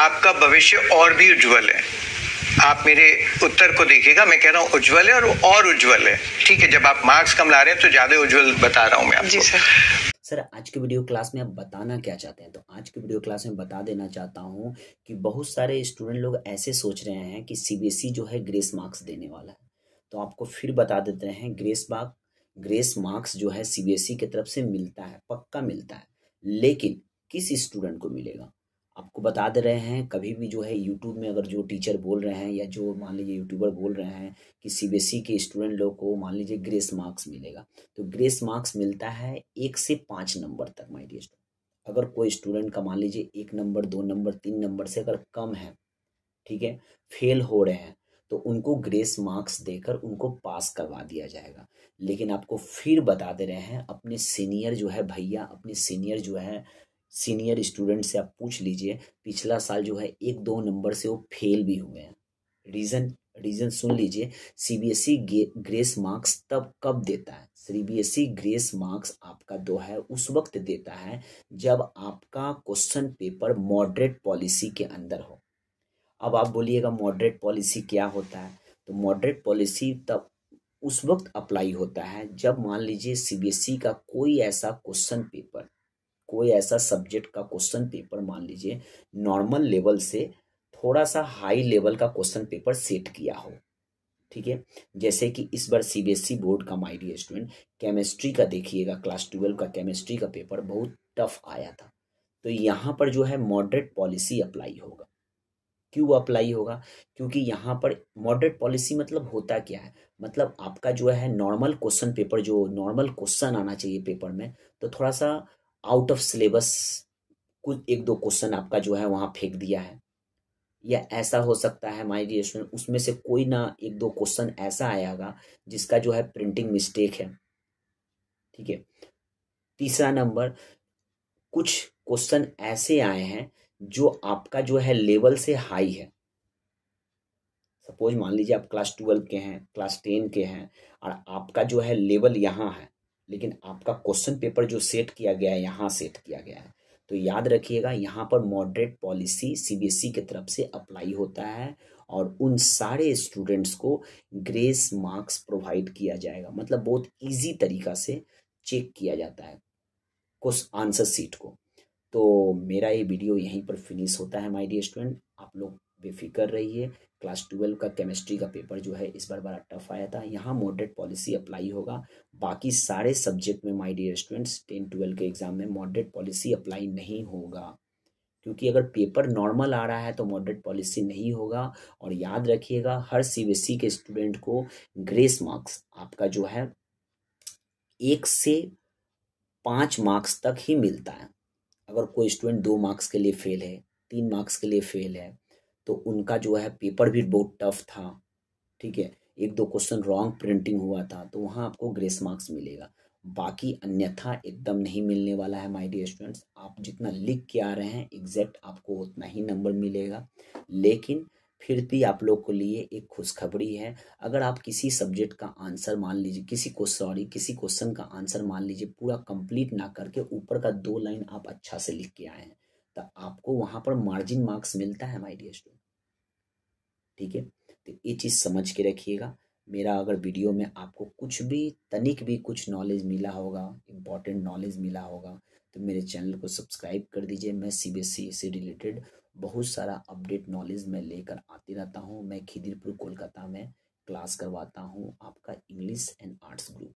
आपका भविष्य और भी उज्जवल है आप मेरे उत्तर को देखिएगा मैं कह रहा हूँ उज्जवल है और और उज्जवल है ठीक है जब आप मार्क्स कम ला रहे हैं तो ज्यादा उज्जवल बता रहा हूँ मैं आपको जी सर सर आज की वीडियो क्लास में आप बताना क्या चाहते हैं तो आज की वीडियो क्लास में बता देना चाहता हूँ कि बहुत सारे स्टूडेंट लोग ऐसे सोच रहे हैं कि सीबीएसई e जो है ग्रेस मार्क्स देने वाला है तो आपको फिर बता देते हैं ग्रेस मार्क ग्रेस मार्क्स जो है सीबीएसई e की तरफ से मिलता है पक्का मिलता है लेकिन किस स्टूडेंट को मिलेगा आपको बता दे रहे हैं कभी भी जो है यूट्यूब में अगर जो टीचर बोल रहे हैं या जो मान लीजिए यूट्यूबर बोल रहे हैं कि सी e के स्टूडेंट लोग को मान लीजिए ग्रेस मार्क्स मिलेगा तो ग्रेस मार्क्स मिलता है एक से पाँच नंबर तक माई डियर स्टूडेंट अगर कोई स्टूडेंट का मान लीजिए एक नंबर दो नंबर तीन नंबर से अगर कम है ठीक है फेल हो रहे हैं तो उनको ग्रेस मार्क्स देकर उनको पास करवा दिया जाएगा लेकिन आपको फिर बता दे रहे हैं अपने सीनियर जो है भैया अपने सीनियर जो है सीनियर स्टूडेंट से आप पूछ लीजिए पिछला साल जो है एक दो नंबर से वो फेल भी हुए हैं रीज़न रीज़न सुन लीजिए सीबीएसई e ग्रेस मार्क्स तब कब देता है सीबीएसई e ग्रेस मार्क्स आपका दो है उस वक्त देता है जब आपका क्वेश्चन पेपर मॉडरेट पॉलिसी के अंदर हो अब आप बोलिएगा मॉडरेट पॉलिसी क्या होता है तो मॉडरेट पॉलिसी तब उस वक्त अप्लाई होता है जब मान लीजिए सीबीएसई e का कोई ऐसा क्वेश्चन पेपर कोई ऐसा सब्जेक्ट का क्वेश्चन पेपर मान लीजिए नॉर्मल लेवल से थोड़ा सा हाई लेवल का क्वेश्चन पेपर सेट किया हो ठीक है जैसे कि इस बार सीबीएसई बोर्ड e का माई डी स्टूडेंट केमिस्ट्री का देखिएगा क्लास ट्वेल्व का केमिस्ट्री का पेपर बहुत टफ आया था तो यहाँ पर जो है मॉडरेट पॉलिसी अप्लाई होगा क्यों अप्लाई होगा क्योंकि यहाँ पर मॉडरेट पॉलिसी मतलब होता क्या है मतलब आपका जो है नॉर्मल क्वेश्चन पेपर जो नॉर्मल क्वेश्चन आना चाहिए पेपर में तो थोड़ा सा आउट ऑफ सिलेबस कुछ एक दो क्वेश्चन आपका जो है वहाँ फेंक दिया है या ऐसा हो सकता है माय डियर स्टूडेंट उसमें से कोई ना एक दो क्वेश्चन ऐसा आएगा जिसका जो है प्रिंटिंग मिस्टेक है ठीक है तीसरा नंबर कुछ क्वेश्चन ऐसे आए हैं जो आपका जो है लेवल से हाई है सपोज मान लीजिए आप क्लास ट्वेल्व के हैं क्लास टेन के हैं और आपका जो है लेवल यहाँ है लेकिन आपका क्वेश्चन पेपर जो सेट किया गया है यहाँ सेट किया गया है तो याद रखिएगा यहाँ पर मॉडरेट पॉलिसी सीबीएसई की तरफ से अप्लाई होता है और उन सारे स्टूडेंट्स को ग्रेस मार्क्स प्रोवाइड किया जाएगा मतलब बहुत इजी तरीका से चेक किया जाता है कुछ आंसर सीट को तो मेरा ये वीडियो यहीं पर फिनिश होता है माय डियर स्टूडेंट आप लोग बेफिक्र रहिए क्लास ट्वेल्व का केमिस्ट्री का पेपर जो है इस बार बड़ा टफ आया था यहाँ मॉडरेट पॉलिसी अप्लाई होगा बाकी सारे सब्जेक्ट में my dear students ten twelve के एग्जाम में मॉडरेट पॉलिसी अप्लाई नहीं होगा क्योंकि अगर पेपर नॉर्मल आ रहा है तो मॉडरेट पॉलिसी नहीं होगा और याद रखिएगा हर सी e के स्टूडेंट को ग्रेस मार्क्स आपका जो है एक से पाँच मार्क्स तक ही मिलता है अगर कोई स्टूडेंट दो मार्क्स के लिए फेल है तीन मार्क्स के लिए फेल है तो उनका जो है पेपर भी बहुत टफ था ठीक है एक दो क्वेश्चन रॉन्ग प्रिंटिंग हुआ था तो वहाँ आपको ग्रेस मार्क्स मिलेगा बाकी अन्यथा एकदम नहीं मिलने वाला है माय डियर स्टूडेंट्स आप जितना लिख के आ रहे हैं एग्जैक्ट आपको उतना ही नंबर मिलेगा लेकिन फिर भी आप लोग को लिए एक खुशखबरी है अगर आप किसी सब्जेक्ट का आंसर मान लीजिए किसी को सॉरी किसी क्वेश्चन का आंसर मान लीजिए पूरा कंप्लीट ना करके ऊपर का दो लाइन आप अच्छा से लिख के आए हैं तो आपको वहाँ पर मार्जिन मार्क्स मिलता है माय डियर स्टूडेंट ठीक है तो ये चीज़ समझ के रखिएगा मेरा अगर वीडियो में आपको कुछ भी तनिक भी कुछ नॉलेज मिला होगा इम्पॉर्टेंट नॉलेज मिला होगा तो मेरे चैनल को सब्सक्राइब कर दीजिए मैं सीबीएसई e से रिलेटेड बहुत सारा अपडेट नॉलेज मैं लेकर आते रहता हूँ मैं खिदिरपुर कोलकाता में क्लास करवाता हूँ आपका इंग्लिश एंड आर्ट्स ग्रुप